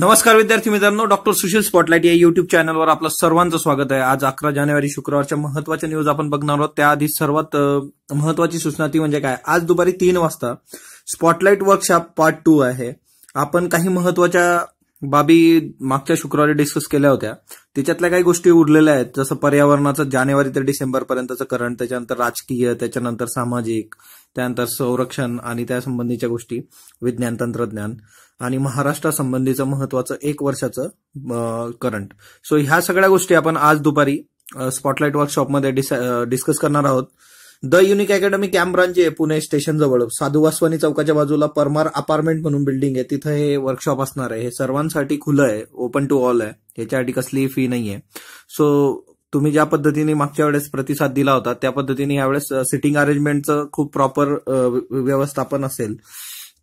नमस्कार विद्यार्थी मित्रांनो डॉक्टर सुशील स्पॉटलाइट या युट्यूब चॅनलवर आपलं सर्वांचं स्वागत आहे आज अकरा जानेवारी शुक्रवारच्या महत्वाच्या न्यूज आपण बघणार आहोत त्याआधी सर्वात महत्वाची सूचना ती म्हणजे काय आज दुपारी तीन वाजता स्पॉटलाईट वर्कशॉप पार्ट टू आहे आपण काही महत्वाच्या बाबी मागच्या शुक्रवारी डिस्कस केल्या होत्या त्याच्यातल्या काही गोष्टी उरलेल्या आहेत जसं पर्यावरणाचं जानेवारी ते डिसेंबर पर्यंतचं करंट त्याच्यानंतर राजकीय त्याच्यानंतर सामाजिक त्यानंतर संरक्षण आणि त्या संबंधीच्या गोष्टी विज्ञान तंत्रज्ञान आणि महाराष्ट्रासंबंधीचं महत्वाचं एक वर्षाचं करंट सो ह्या सगळ्या गोष्टी आपण आज दुपारी स्पॉटलाईट वर्कशॉपमध्ये डिस्कस करणार आहोत द युनिक अकॅडमी कॅम्प आहे पुणे स्टेशन जवळ साधू वासवानी चौकाच्या बाजूला परमार अपार्टमेंट म्हणून बिल्डिंग आहे तिथे हे वर्कशॉप असणार आहे हे सर्वांसाठी खुलं आहे ओपन टू ऑल आहे ह्याच्यासाठी कसलीही फी नाहीये सो तुम्ही ज्या पद्धतीने मागच्या वेळेस प्रतिसाद दिला होता त्या पद्धतीने यावेळेस सिटिंग अरेंजमेंटचं खूप प्रॉपर व्यवस्थापन असेल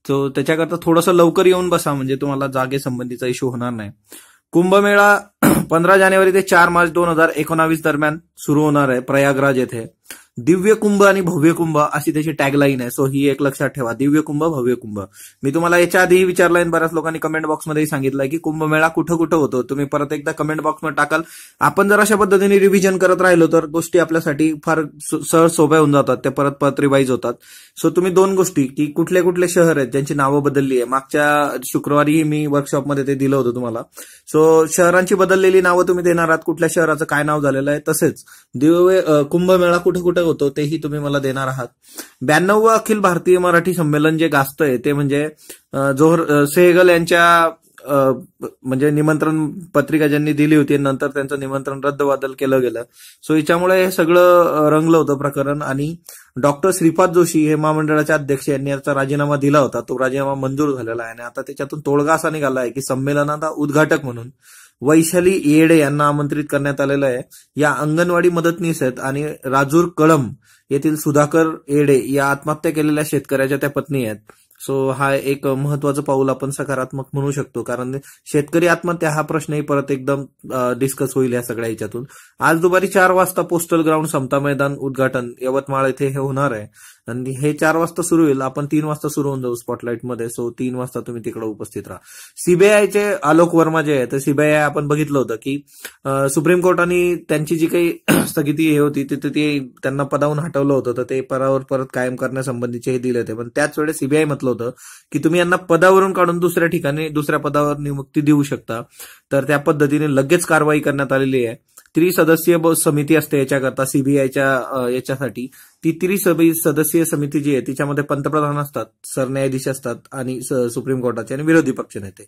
सो त्याच्याकरता थोडंसं लवकर येऊन बसा म्हणजे तुम्हाला जागेसंबंधीचा इश्यू होणार नाही कुंभमेळा पंधरा जानेवारी ते चार मार्च दोन हजार एकोणावीस दरम्यान सुरू होणार आहे प्रयागराज येथे दिव्य कुंभ आणि भव्य कुंभ अशी त्याची टॅगलाईन आहे सो ही एक लक्षात ठेवा दिव्य कुंभ भव्य कुंभ मी तुम्हाला याच्या आधीही विचारलंय बऱ्याच लोकांनी कमेंट बॉक्समध्ये सांगितलं की कुंभमेळा कुठं कुठं होतो तुम्ही परत एकदा कमेंट बॉक्समध्ये टाकाल आपण जर अशा पद्धतीने रिव्हिजन करत राहिलो तर गोष्टी आपल्यासाठी फार सहज सोप्या होऊन जातात त्या परत परत रिवाईज होतात सो तुम्ही दोन गोष्टी की कुठले कुठले शहर आहेत ज्यांची नावं बदलली आहे मागच्या शुक्रवारीही मी वर्कशॉपमध्ये ते दिलं होतं तुम्हाला सो शहरांची बदललेली नावं तुम्ही देणार आहात कुठल्या शहराचं काय नाव झालेलं आहे तसेच दिव्य कुंभमेळा कुठे कुठं होतं तेही तुम्ही मला देणार आहात ब्याण्णव अखिल भारतीय मराठी संमेलन जे गाजतंय ते म्हणजे जोहर सेहगल यांच्या म्हणजे निमंत्रण पत्रिका ज्यांनी दिली होती नंतर त्यांचं निमंत्रण बदल केलं गेलं सो याच्यामुळे हे सगळं रंगलं होतं प्रकरण आणि डॉक्टर श्रीपाद जोशी हे महामंडळाचे अध्यक्ष यांनी याचा राजीनामा दिला होता तो राजीनामा मंजूर झालेला आहे आणि आता त्याच्यातून तोडगा असा निघाला आहे की संमेलनाचा उद्घाटक म्हणून वैशाली येडे यांना आमंत्रित करण्यात आलेलं आहे या अंगणवाडी मदतनीस आहेत आणि राजूर कळम येथील सुधाकर येडे या आत्महत्या केलेल्या शेतकऱ्याच्या त्या पत्नी आहेत सो हा एक महत्वाचं पाऊल आपण सकारात्मक म्हणू शकतो कारण शेतकरी आत्महत्या हा प्रश्नही परत एकदम डिस्कस होईल या सगळ्या ह्याच्यातून आज दुपारी चार वाजता पोस्टल ग्राउंड समता मैदान उद्घाटन यवतमाळ येथे हे होणार आहे आणि हे चार वाजता सुरू होईल आपण तीन वाजता सुरू होऊन जाऊ मध्ये सो तीन वाजता तुम्ही तिकडे उपस्थित राहा सीबीआयचे आलोक वर्मा जे आहे तर सीबीआय आपण बघितलं होतं की सुप्रीम कोर्टाने त्यांची जी काही स्थगिती हे होती तिथे ते त्यांना पदावरून हटवलं होतं तर ते पदावर परत कायम करण्यासंबंधीचे हे दिले होते पण त्याच वेळेस सीबीआय म्हटलं होतं की तुम्ही यांना पदावरून काढून दुसऱ्या ठिकाणी दुसऱ्या पदावर नियुक्ती देऊ शकता तर त्या पद्धतीने लगेच कारवाई करण्यात आलेली आहे त्रिसदस्यीय समिती असते याच्याकरता सीबीआयच्या याच्यासाठी ती सभी सदस्यीय समिती जी आहे तिच्यामध्ये पंतप्रधान असतात सरन्यायाधीश असतात आणि सुप्रीम कोर्टाचे आणि विरोधी पक्ष नेते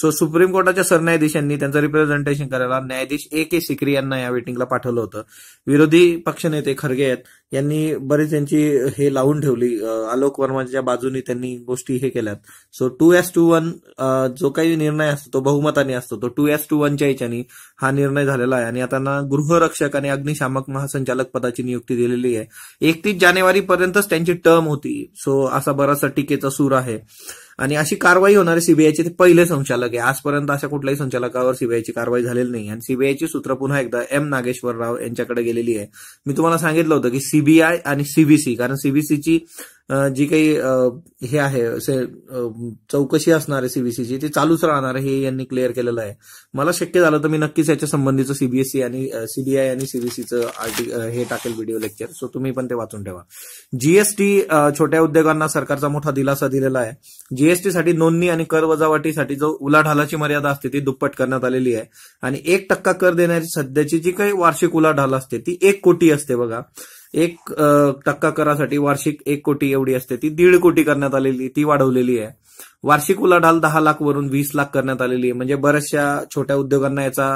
सो सुप्रीम कोर्टाच्या सरन्यायाधीशांनी त्यांचं रिप्रेझेंटेशन करायला न्यायाधीश ए के सिक्री यांना या वेटिंगला पाठवलं होतं विरोधी पक्षनेते खरगे आहेत यांनी बरेच यांची हे लावून ठेवली आलोक वर्माच्या बाजूनी त्यांनी गोष्टी हे केल्यात so two S two one जो काही निर्णय असतो तो बहुमताने असतो तो टू एस टू वनच्या याच्यानी हा निर्णय झालेला आहे आणि आता गृहरक्षक आणि अग्निशामक महासंचालक पदाची नियुक्ती दिलेली आहे एकतीस पर्यंतच त्यांची टर्म होती सो असा बराचसा टीकेचा सूर आहे आणि अशी कारवाई होणारे सीबीआयचे ते पहिले संचालक आहे आजपर्यंत अशा कुठल्याही संचालकावर सीबीआयची कारवाई झालेली नाही आणि सीबीआयची सूत्र पुन्हा एकदा एम नागेश्वर राव यांच्याकडे गेलेली आहे मी तुम्हाला सांगितलं होतं की सीबीआय आणि सीबीसी कारण सीबीसीची जी काही हे आहे चौकशी असणार आहे सीबीसीची ती चालूच राहणार हे यांनी क्लिअर केलेलं आहे मला शक्य झालं तर मी नक्कीच याच्या संबंधीचं सीबीएसई आणि सीबीआय आणि सीबीसीचं हे टाकेल व्हिडिओ लेक्चर सो तुम्ही पण ते वाचून ठेवा जीएसटी छोट्या उद्योगांना सरकारचा मोठा दिलासा दिलेला आहे साठी नोंदणी आणि कर वजावटीसाठी जो उलाढालाची मर्यादा असते ती दुप्पट करण्यात आलेली आहे आणि एक टक्का कर देण्याची सध्याची जी काही वार्षिक उलाढाल असते ती एक कोटी असते बघा एक टक्का करासाठी वार्षिक एक कोटी एवढी असते ती दीड कोटी करण्यात आलेली ती वाढवलेली आहे वार्षिक उलाढाल दहा लाख वरून वीस लाख करण्यात आलेली आहे म्हणजे बऱ्याचशा छोट्या उद्योगांना याचा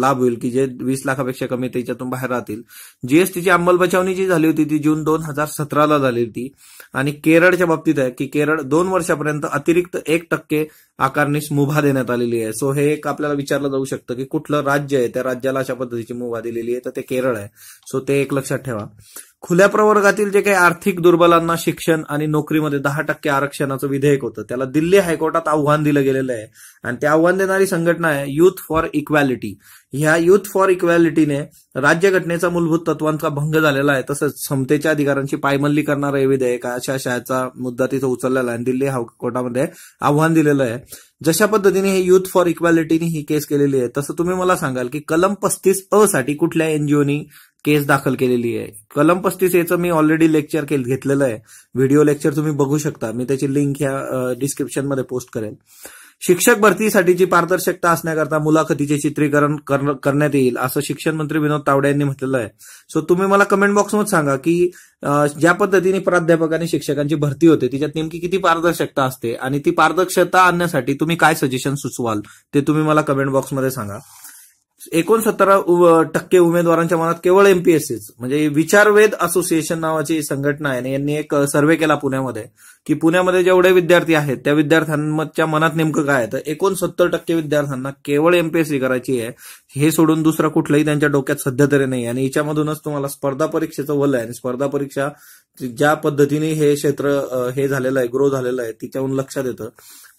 लाभ होईल की जे वीस लाखापेक्षा कमी त्याच्यातून बाहेर राहतील जीएसटीची अंमलबजावणी जी झाली होती ती जून दोन हजार सतराला झाली होती आणि केरळच्या बाबतीत आहे की केरळ दोन वर्षापर्यंत अतिरिक्त एक टक्के आकारणीस मुभा देण्यात आलेली आहे सो हे एक आपल्याला विचारलं जाऊ शकतं की कुठलं राज्य आहे त्या राज्याला अशा पद्धतीची मुभा दिलेली आहे तर ते केरळ आहे सो ते एक लक्षात ठेवा खुल्या प्रवर्गातील जे काही आर्थिक दुर्बलांना शिक्षण आणि नोकरीमध्ये दहा टक्के आरक्षणाचं विधेयक होतं त्याला दिल्ली हायकोर्टात आव्हान दिलं गेलेलं आहे आणि ते आव्हान देणारी संघटना आहे युथ फॉर इक्वॅलिटी ह्या युथ फॉर इक्वॅलिटीने राज्यघटनेचा मूलभूत तत्वांचा भंग झालेला आहे तसंच समतेच्या अधिकारांची पायमल्ली करणारं हे विधेयक अशा शाळेचा मुद्दा तिथं उचललेला आहे दिल्ली हायकोर्टामध्ये आव्हान दिलेलं आहे जशा पद्धतीने हे युथ फॉर इक्वॅलिटीने ही केस केलेली आहे तसं तुम्ही मला सांगाल की कलम पस्तीस अ साठी कुठल्या एनजीओनी केस दाखल केलेली आहे कलम पस्तीस एचं मी ऑलरेडी लेक्चर घेतलेलं आहे व्हिडिओ लेक्चर तुम्ही बघू शकता मी त्याची लिंक ह्या डिस्क्रिप्शनमध्ये पोस्ट करेन शिक्षक भरतीसाठीची पारदर्शकता असण्याकरता मुलाखतीचे चित्रीकरण करण्यात येईल असं शिक्षण मंत्री विनोद तावडे यांनी म्हटलेलं आहे सो तुम्ही मला कमेंट बॉक्समध्ये सांगा की ज्या पद्धतीने प्राध्यापक आणि शिक्षकांची भरती होते तिच्यात नेमकी किती पारदर्शकता असते आणि ती पारदर्शकता आणण्यासाठी तुम्ही काय सजेशन सुचवाल ते तुम्ही मला कमेंट बॉक्समध्ये सांगा एकोणसत्तर टक्के उमेदवारांच्या मनात केवळ एमपीएससीच म्हणजे विचारवेद असोसिएशन नावाची संघटना आहे आणि यांनी एक सर्वे केला पुण्यामध्ये की पुण्यामध्ये जेवढे विद्यार्थी आहेत त्या विद्यार्थ्यांच्या मनात नेमकं काय आहे तर एकोणसत्तर टक्के विद्यार्थ्यांना केवळ एमपीएससी करायची आहे हे सोडून दुसरा कुठलंही त्यांच्या डोक्यात सध्या तरी नाही आणि याच्यामधूनच तुम्हाला स्पर्धा परीक्षेचं वल आहे आणि स्पर्धा परीक्षा ज्या पद्धतीने हे क्षेत्र हे झालेलं आहे ग्रो झालेलं आहे तिच्याहून लक्षात येतं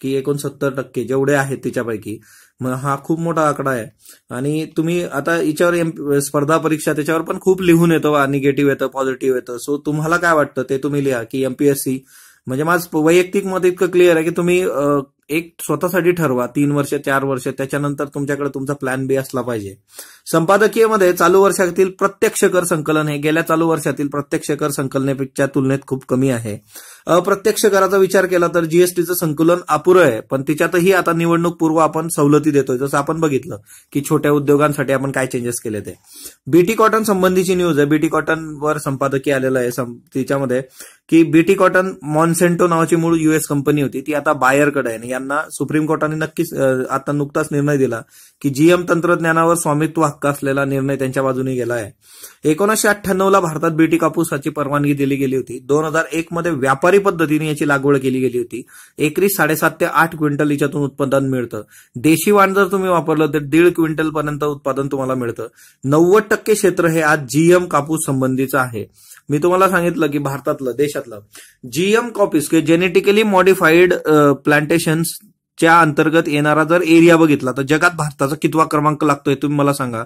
की एकोणसत्तर टक्के जेवढे आहेत तिच्यापैकी मग हा खूप मोठा आकडा आहे आणि तुम्ही आता याच्यावर स्पर्धा परीक्षा त्याच्यावर पण खूप लिहून येतं निगेटिव्ह येतं पॉझिटिव्ह येतं सो तुम्हाला काय वाटतं ते तुम्ही लिहा की एमपीएससी म्हणजे माझ वैयक्तिक मत इतकं क्लिअर आहे की तुम्ही एक स्वतःसाठी ठरवा तीन वर्ष चार वर्ष त्याच्यानंतर तुमच्याकडे तुमचा प्लॅन बी असला पाहिजे संपादकीय मध्ये चालू वर्षातील प्रत्यक्ष कर संकलन हे गेल्या चालू वर्षातील प्रत्यक्ष कर संकलनेपेक्षा तुलनेत खूप कमी आहे अप्रत्यक्ष कराचा विचार केला तर जीएसटीचं संकलन अपुरं आहे पण तिच्यातही आता निवडणूक पूर्व आपण सवलती देतोय जसं आपण बघितलं की छोट्या उद्योगांसाठी आपण काय चेंजेस केले ते बीटी कॉटन संबंधीची न्यूज आहे बीटी कॉटन वर संपादकीय आलेलं आहे तिच्यामध्ये की बीटी कॉटन मॉन्सेंटो नावाची मूळ युएस कंपनी होती ती आता बायरकडे आहे यांना सुप्रीम कोर्टाने नक्कीच आता नुकताच निर्णय दिला की जीएम तंत्रज्ञानावर स्वामित्व हक्क असलेला निर्णय त्यांच्या बाजूने गेला आहे एकोणीसशे अठ्ठ्याण्णवला भारतात बीटी कापूसाची परवानगी दिली गेली होती दोन हजार एक मध्ये व्यापारी पद्धतीने याची लागवड केली गेली होती एकरी साडेसात ते आठ क्विंटल याच्यातून उत्पादन मिळतं देशी वाण जर तुम्ही वापरलं तर दीड क्विंटल पर्यंत उत्पादन तुम्हाला मिळतं नव्वद टक्के क्षेत्र हे आज जीएम कापूस संबंधीचं आहे मी तुम्हाला सांगितलं की भारतातलं देशातलं जीएम कॉपीज किंवा जेनेटिकली मॉडिफाईड प्लांटेशन च्या अंतर्गत येणारा जर एरिया बघितला तर जगात भारताचा कितवा क्रमांक लागतोय तुम्ही मला सांगा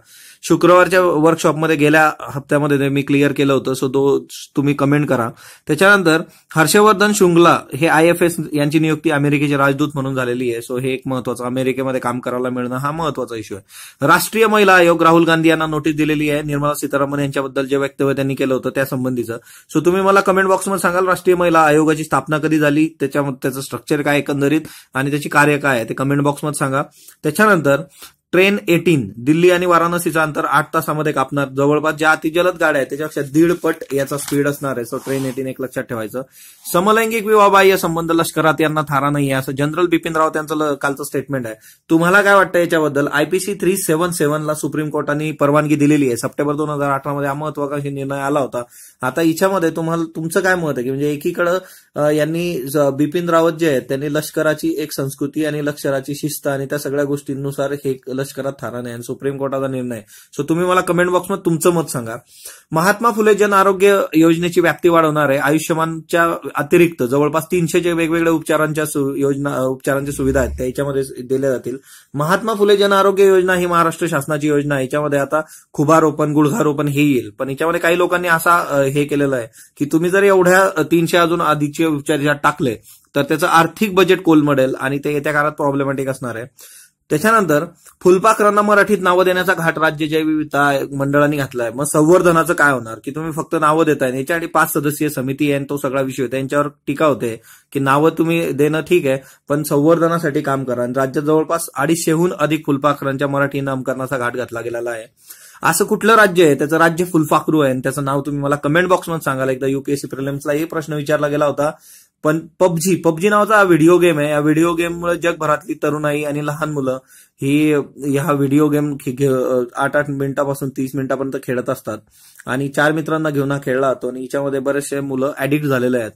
शुक्रवारच्या वर्कशॉपमध्ये गेल्या हप्त्यामध्ये मी क्लिअर केलं होतं सो तो तुम्ही कमेंट करा त्याच्यानंतर हर्षवर्धन शुंगला हे आय एफ एस यांची नियुक्ती अमेरिकेचे राजदूत म्हणून झालेली आहे सो हे एक महत्वाचं अमेरिकेमध्ये काम करायला मिळणं हा महत्वाचा इश्यू आहे राष्ट्रीय महिला आयोग राहुल गांधी यांना नोटीस दिलेली आहे निर्मला सीतारामन यांच्याबद्दल जे वक्तव्य त्यांनी केलं होतं त्या सो तुम्ही मला कमेंट बॉक्समध्ये सांगाल राष्ट्रीय महिला आयोगाची स्थापना कधी झाली त्याच्या त्याचं स्ट्रक्चर काय एकंदरीत आणि त्याची कार्य काय आहे ते कमेंट मध्ये सांगा त्याच्यानंतर ट्रेन एटीन दिल्ली आणि वाराणसीचा अंतर आठ तासामध्ये कापणार जवळपास ज्या अतिजलद गाड्या आहेत त्याच्यापेक्षा दीड पट याचा स्पीड असणार आहे सो ट्रेन एटीन एक लक्षात ठेवायचं समलैंगिक विवाहबाह्य संबंध लष्करात यांना थारा नाही असं जनरल बिपिन रावत कालचं स्टेटमेंट आहे तुम्हाला काय वाटतं याच्याबद्दल आयपीसी थ्री सेव्हन सेव्हनला सुप्रीम कोर्टाने परवानगी दिलेली आहे सप्टेंबर दोन हजार अठरामध्ये हा महत्वाकांक्षी निर्णय आला होता आता याच्यामध्ये तुम्हाला तुमचं काय मत आहे की म्हणजे एकीकडं यांनी बिपिन रावत जे आहेत त्यांनी लष्कराची एक संस्कृती आणि लष्कराची शिस्त आणि त्या सगळ्या गोष्टींनुसार हे लष्करात थारा नाही आणि सुप्रीम कोर्टाचा निर्णय सो तुम्ही मला कमेंट बॉक्समध्ये तुमचं मत सांगा महात्मा फुले जन आरोग्य योजनेची व्याप्ती वाढवणार आहे आयुष्यमानच्या अतिरिक्त जवळपास तीनशे जे वेगवेगळ्या उपचारांच्या योजना उपचारांच्या सुविधा आहेत याच्यामध्ये दिल्या जातील महात्मा फुले जन आरोग्य योजना ही महाराष्ट्र शासनाची योजना आहे याच्यामध्ये आता खुबारोपण गुडघारोपण हे येईल पण याच्यामध्ये काही लोकांनी असा हे केलेलं आहे की तुम्ही जर एवढ्या तीनशे अजून आधीची जे विचार टाकले तर त्याचं आर्थिक बजेट कोलमडेल आणि ते येत्या काळात प्रॉब्लेमॅटिक असणार आहे त्याच्यानंतर फुलपाखरांना मराठीत नावं देण्याचा घाट राज्य जैवविविधता मंडळाने घातलाय मग संवर्धनाचं काय होणार की तुम्ही फक्त नावं देताय याच्यासाठी पाच सदस्यीय समिती आहे तो सगळा विषय होता यांच्यावर टीका होते की नावं तुम्ही देणं ठीक आहे पण संवर्धनासाठी काम करा आणि राज्यात जवळपास अडीचशेहून अधिक फुलपाखरांच्या मराठी नामकरणाचा घाट घातला गेलेला आहे असं कुठलं राज्य आहे त्याचं राज्य फुलफाकरू आहे त्याचं नाव तुम्ही मला कमेंट बॉक्समध्ये सांगाल एकदा युपीएससी प्रिलिम्सलाही प्रश्न विचारला गेला होता पण पबजी पबजी नावाचा हा व्हिडिओ गेम आहे या व्हिडिओ गेममुळे जगभरातली तरुणाई आणि लहान मुलं ही ह्या व्हिडिओ गेम आठ आठ मिनिटापासून तीस मिनिटापर्यंत खेळत असतात आणि चार मित्रांना घेऊन हा खेळला जातो आणि याच्यामध्ये बरेचसे मुलं ऍडिक्ट झालेले आहेत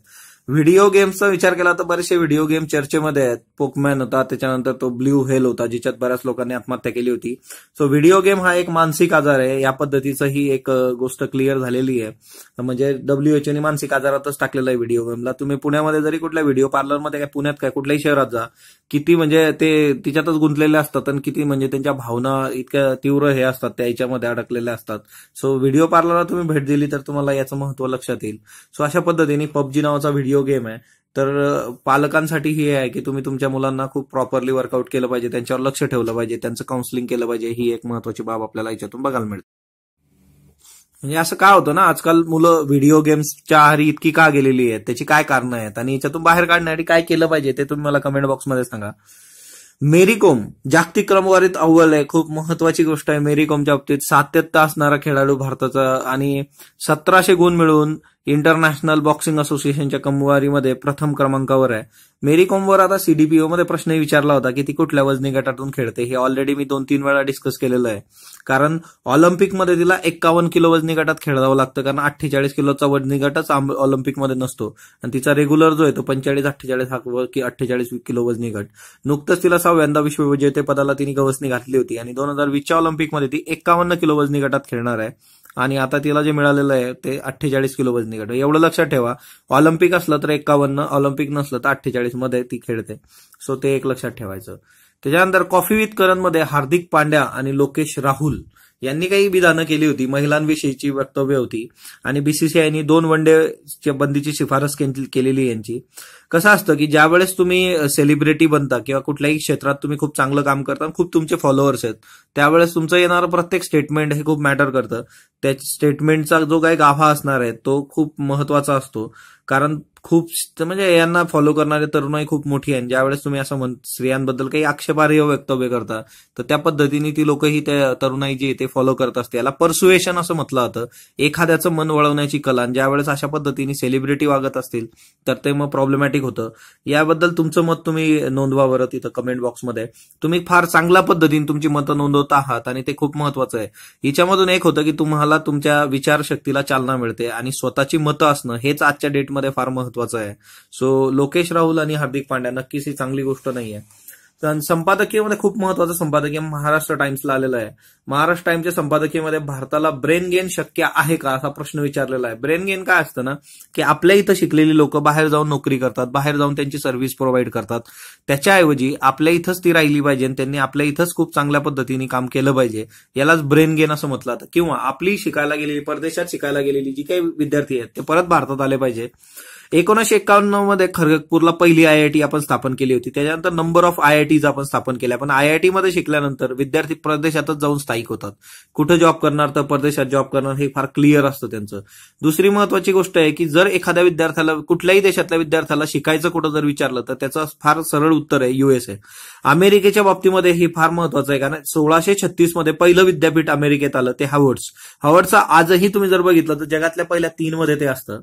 व्हिडिओ गेम्सचा विचार केला तर बरेचसे व्हिडिओ गेम चर्चेमध्ये आहेत पोकमॅन होता त्याच्यानंतर तो ब्ल्यू हेल होता जिच्यात बऱ्याच लोकांनी आत्महत्या केली होती सो व्हिडिओ गेम हा एक मानसिक आजार आहे या पद्धतीचं ही एक गोष्ट क्लिअर झालेली आहे म्हणजे डब्ल्यूएचओनी e मानसिक आजारातच टाकलेला आहे व्हिडिओ गेमला तुम्ही पुण्यामध्ये जरी कुठल्या व्हिडिओ पार्लरमध्ये काय पुण्यात काय कुठल्याही शहरात जा किती म्हणजे ते तिच्यातच गुंतलेले असतात आणि किती म्हणजे त्यांच्या भावना इतक्या तीव्र हे असतात त्या याच्यामध्ये अडकलेल्या असतात सो व्हिडिओ पार्लरला तुम्ही भेट दिली तर तुम्हाला याचं महत्व लक्षात येईल सो अशा पद्धतीने पबजी नावाचा व्हिडिओ व्हिडिओ गेम आहे तर पालकांसाठी हे आहे की तुम्ही तुमच्या मुलांना खूप प्रॉपरली वर्कआउट केलं पाहिजे त्यांच्यावर लक्ष ठेवलं पाहिजे त्यांचं काउन्सिलिंग केलं पाहिजे ही एक महत्वाची बाब आपल्याला याच्यातून बघायला मिळते म्हणजे असं काय होतं ना आजकाल मुलं व्हिडिओ गेम्सच्या आहारी इतकी का गेलेली आहेत त्याची काय कारणं आहेत आणि याच्यातून बाहेर काढण्यासाठी काय केलं पाहिजे ते तुम्ही मला कमेंट बॉक्समध्ये सांगा मेरीकोम जागतिक क्रमवारीत अव्वल आहे खूप महत्वाची गोष्ट आहे मेरीकोमच्या बाबतीत सातत्य असणारा खेळाडू भारताचा आणि सतराशे गुण मिळवून इंटरनॅशनल बॉक्सिंग असोसिएशनच्या कमवारीमध्ये प्रथम क्रमांकावर आहे मेरी कॉमवर आता सीडीपीओ मध्ये प्रश्न विचारला होता की ती कुठल्या वजनी गटातून खेळते हे ऑलरेडी मी दोन तीन वेळा डिस्कस केलेलं आहे कारण ऑलिम्पिकमध्ये तिला एक्कावन्न किलो वजनी गटात खेळावं लागतं कारण अठ्ठेचाळीस किलोचा वजनी गटच ऑलिम्पिकमध्ये नसतो आणि तिचा रेग्युलर जो आहे तो पंचेचाळीस अठ्ठेचाळीस हा की अठ्ठेचाळीस किलो वजनी गट नुकतंच तिला सहाव्यांदा विश्वविजेतेपदाला तिने गवसणी घातली होती आणि दोन हजार वीसच्या ऑलिम्पिकमध्ये ती एक्कावन्न किलो वजनी गटात खेळणार आहे आणि आता तिला जे मिळालेलं आहे ते अठ्ठेचाळीस किलो वजनी गट एवढं लक्षात ठेवा ऑलिम्पिक असलं तर एक्कावन्न ऑलिम्पिक नसलं तर अठ्ठेचाळीस मध्ये ती खेळते सो ते एक लक्षात ठेवायचं त्याच्यानंतर कॉफी विथ मध्ये हार्दिक पांड्या आणि लोकेश राहुल यांनी काही विधानं केली होती महिलांविषयीची वक्तव्य होती आणि बीसीसीआयनी दोन वन डे बंदीची शिफारस केलेली यांची कसं असतं की ज्यावेळेस तुम्ही सेलिब्रिटी बनता किंवा कुठल्याही क्षेत्रात तुम्ही खूप चांगलं काम करता खूप तुमचे फॉलोअर्स आहेत त्यावेळेस तुमचं येणारं प्रत्येक स्टेटमेंट हे खूप मॅटर करतं त्या स्टेटमेंटचा जो काही गाभा असणार आहे तो खूप महत्वाचा असतो कारण खूप म्हणजे यांना फॉलो करणारे तरुणाई खूप मोठी आहे ज्यावेळेस तुम्ही असं म्हण स्त्रियांबद्दल काही आक्षेपार्ह वक्तव्य करता तर त्या पद्धतीने ती लोकही त्या तरुणाई जी ते फॉलो करत असते याला परसुएशन असं म्हटलं जातं एखाद्याचं मन वळवण्याची कला ज्यावेळेस अशा पद्धतीने सेलिब्रिटी वागत असतील तर ते मग प्रॉब्लेमॅटिक होतं याबद्दल तुमचं मत तुम्ही नोंदवा बरं तिथं कमेंट बॉक्समध्ये तुम्ही फार चांगल्या पद्धतीने तुमची मतं नोंदवत आहात आणि ते खूप महत्वाचं आहे हिच्यामधून एक होतं की तुम्हाला तुमच्या विचारशक्तीला चालना मिळते आणि स्वतःची मतं असणं हेच आजच्या डेटमध्ये फार महत्व महत्वाचं आहे सो लोकेश राहुल आणि हार्दिक पांड्या नक्कीच ही चांगली गोष्ट नाही आहे तर संपादकीयमध्ये खूप महत्वाचं संपादकीय महाराष्ट्र टाइम्सला आलेलं आहे महाराष्ट्र टाइम्सच्या संपादकीयमध्ये भारताला ब्रेन गेन शक्य आहे का असा प्रश्न विचारलेला आहे ब्रेन गेन काय असतं ना की आपल्या इथं शिकलेली लोक बाहेर जाऊन नोकरी करतात बाहेर जाऊन त्यांची सर्व्हिस प्रोव्हाइड करतात त्याच्याऐवजी आपल्या इथंच ती राहिली पाहिजे आणि त्यांनी आपल्या इथंच खूप चांगल्या पद्धतीने काम केलं पाहिजे यालाच ब्रेन गेन असं म्हटलं किंवा आपली शिकायला गेलेली परदेशात शिकायला गेलेली जी काही विद्यार्थी आहेत ते परत भारतात आले पाहिजे एकोणीसशे एकावन्न मध्ये खरगपूरला पहिली आयआयटी आपण स्थापन केली होती त्याच्यानंतर नंबर ऑफ आयआयटीज आपण स्थापन केल्या पण आयआयटी मध्ये शिकल्यानंतर विद्यार्थी परदेशातच जाऊन स्थायिक होतात कुठं जॉब करणार तर परदेशात जॉब करणार हे फार क्लिअर असतं त्यांचं दुसरी महत्वाची गोष्ट आहे की जर एखाद्या विद्यार्थ्याला कुठल्याही देशातल्या विद्यार्थ्याला शिकायचं कुठं जर विचारलं तर त्याचं फार सरळ उत्तर आहे युएसए अमेरिकेच्या बाबतीमध्ये हे फार महत्वाचं आहे कारण सोळाशे छत्तीस मध्ये पहिलं विद्यापीठ अमेरिकेत आलं ते हावर्ड्स हावर्डचा आजही तुम्ही जर बघितलं तर जगातल्या पहिल्या तीन मध्ये ते असतं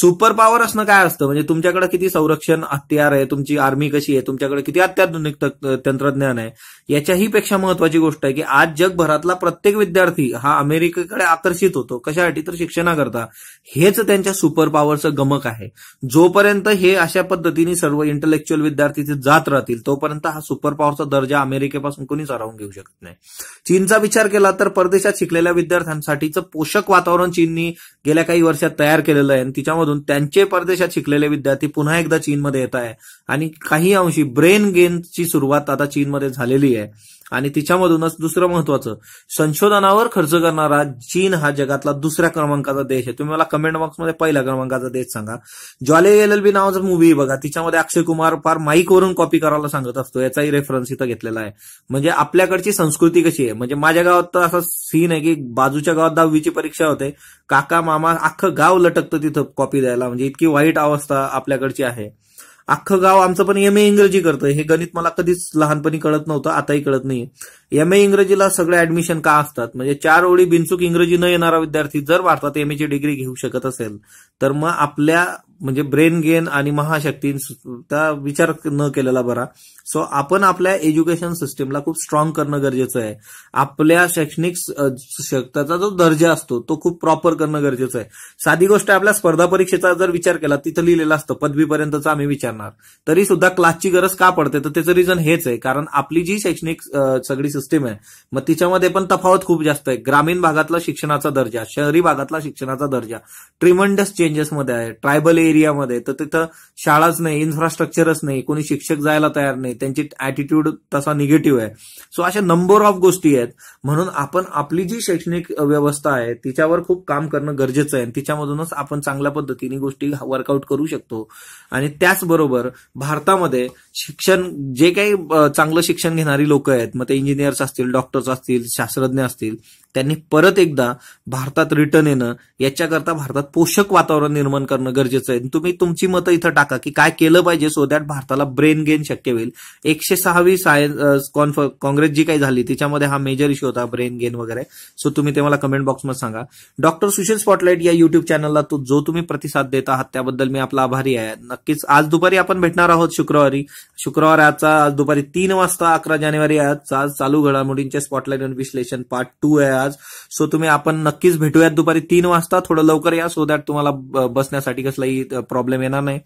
सुपर पॉवर असणं काय असतं म्हणजे तुमच्याकडे किती संरक्षण हत्यार आहे तुमची आर्मी कशी आहे तुमच्याकडे किती अत्याधुनिक तंत्रज्ञान आहे याच्याही पेक्षा महत्वाची गोष्ट आहे की आज जगभरातला प्रत्येक विद्यार्थी हा अमेरिकेकडे आकर्षित होतो कशासाठी तर शिक्षणाकरता हेच त्यांच्या सुपर पॉवरचं गमक आहे जोपर्यंत हे अशा पद्धतीने सर्व इंटलेक्च्युअल विद्यार्थी जात राहतील तोपर्यंत हा सुपर पॉवरचा दर्जा अमेरिकेपासून कोणीच हरवून घेऊ शकत नाही चीनचा विचार केला तर परदेशात शिकलेल्या विद्यार्थ्यांसाठीचं पोषक वातावरण चीननी गेल्या काही वर्षात तयार केलेलं आहे आणि तिच्यामधून त्यांचे परदेश परदेशात शिकलेले विद्यार्थी पुन्हा एकदा चीनमध्ये येत आहे आणि काही अंशी ब्रेन गेनची सुरुवात आता चीनमध्ये झालेली आहे आणि तिच्यामधूनच दुसरं महत्वाचं संशोधनावर खर्च करणारा चीन हा जगातला दुसऱ्या क्रमांकाचा देश आहे तुम्ही मला कमेंट बॉक्समध्ये पहिल्या क्रमांकाचा देश सांगा ज्वाले एल एल बी नावाचा बघा तिच्यामध्ये अक्षय कुमार फार माईकवरून कॉपी करायला सांगत असतो याचाही रेफरन्स इथं घेतलेला आहे म्हणजे आपल्याकडची संस्कृती कशी आहे म्हणजे माझ्या गावात तर असा सीन आहे की बाजूच्या गावात दहावीची परीक्षा होते काका मामा अख्खं गाव लटकतं तिथं कॉपी द्यायला म्हणजे इतकी वाईट अवस्था आपल्याकडची आहे अख्खं गाव आमचं पण एम ए इंग्रजी करतं हे गणित मला कधीच लहानपणी कळत नव्हतं आताही कळत नाही एम ए इंग्रजीला सगळे ऍडमिशन का असतात म्हणजे चार ओळी बिनचूक इंग्रजी न येणारा विद्यार्थी जर भारतात एम एची डिग्री घेऊ शकत असेल तर मग आपल्या म्हणजे ब्रेन गेन आणि महाशक्ती त्या विचार न केलेला बरा सो आपण आपल्या एज्युकेशन सिस्टीमला खूप स्ट्रॉंग करणं गरजेचं आहे आपल्या शैक्षणिक शक्ताचा जो दर्जा असतो तो खूप प्रॉपर करणं गरजेचं आहे साधी गोष्ट आपल्या स्पर्धा परीक्षेचा जर विचार केला तिथं लिहिलेलं असतं पदवीपर्यंतचा आम्ही विचारणार तरी सुद्धा क्लासची गरज का पडते तर त्याचं रिझन हेच आहे कारण आपली जी शैक्षणिक सगळी सिस्टीम आहे मग तिच्यामध्ये पण तफावत खूप जास्त आहे ग्रामीण भागातला शिक्षणाचा दर्जा शहरी भागातला शिक्षणाचा दर्जा ट्रिमंडस चेंजेसमध्ये आहे ट्रायबल एरियामध्ये तर तिथं शाळाच नाही इन्फ्रास्ट्रक्चरच नाही कोणी शिक्षक जायला तयार नाही त्यांची अॅटिट्यूड तसा निगेटिव्ह आहे सो अशा नंबर ऑफ गोष्टी आहेत म्हणून आपण आपली जी शैक्षणिक व्यवस्था आहे तिच्यावर खूप काम करणं गरजेचं आहे तिच्यामधूनच आपण चांगल्या पद्धतीने गोष्टी वर्कआउट करू शकतो आणि त्याचबरोबर भारतामध्ये शिक्षण जे काही चांगलं शिक्षण घेणारी लोक आहेत मग ते इंजिनियर्स असतील डॉक्टर्स असतील शास्त्रज्ञ असतील त्यांनी परत एकदा भारतात रिटर्न येणं याच्याकरता भारतात पोषक वातावरण निर्माण करणं गरजेचं आहे तुम्ही तुमची मतं इथं टाका की काय केलं पाहिजे सो दॅट भारताला ब्रेन गेन शक्य होईल एकशे सहावी सायन्स काँग्रेस जी काही झाली त्याच्यामध्ये हा मेजर इश्यू होता ब्रेन गेन वगैरे सो तुम्ही ते मला कमेंट बॉक्समध्ये सांगा डॉक्टर सुशील स्पॉटलाईट या युट्यूब चॅनलला तो जो तुम्ही प्रतिसाद देत आहात त्याबद्दल मी आपला आभारी आहे नक्कीच आज दुपारी आपण भेटणार आहोत शुक्रवारी शुक्रवाराचा आज दुपारी तीन वाजता अकरा जानेवारी आज चालू घडामोडींचे स्पॉटलाईट विश्लेषण पार्ट टू आहे आज सो तुम्ही आपण नक्कीच भेटूयात दुपारी तीन वाजता थोडं लवकर या सो दॅट तुम्हाला बसण्यासाठी कसलाही प्रॉब्लेम येणार नाही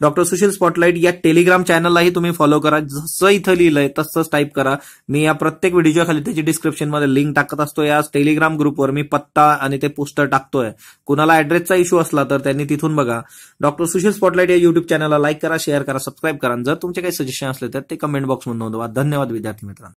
डॉक्टर सुशील स्पॉटलाईट या टेलिग्राम चॅनललाही तुम्ही फॉलो करा जसं इथं लिहिलंय तसंच टाईप करा मी या प्रत्येक व्हिडिओच्या खाली त्याची डिस्क्रिप्शनमध्ये लिंक टाकत असतो या टेलिग्राम ग्रुपवर मी पत्ता आणि ते पोस्टर टाकतोय कुणाला ऍड्रेसचा इश्यू असला तर त्यांनी तिथून बघा डॉक्टर सुशील स्पॉटलाईट या युट्यूब चॅनलला लाईक करा शेअर करा सबस्क्राईब करा जर तुमचे काही सजेशन असले तर ते कमेंट बॉक्समध्ये नोंदवा धन्यवाद विद्यार्थी मित्रांनो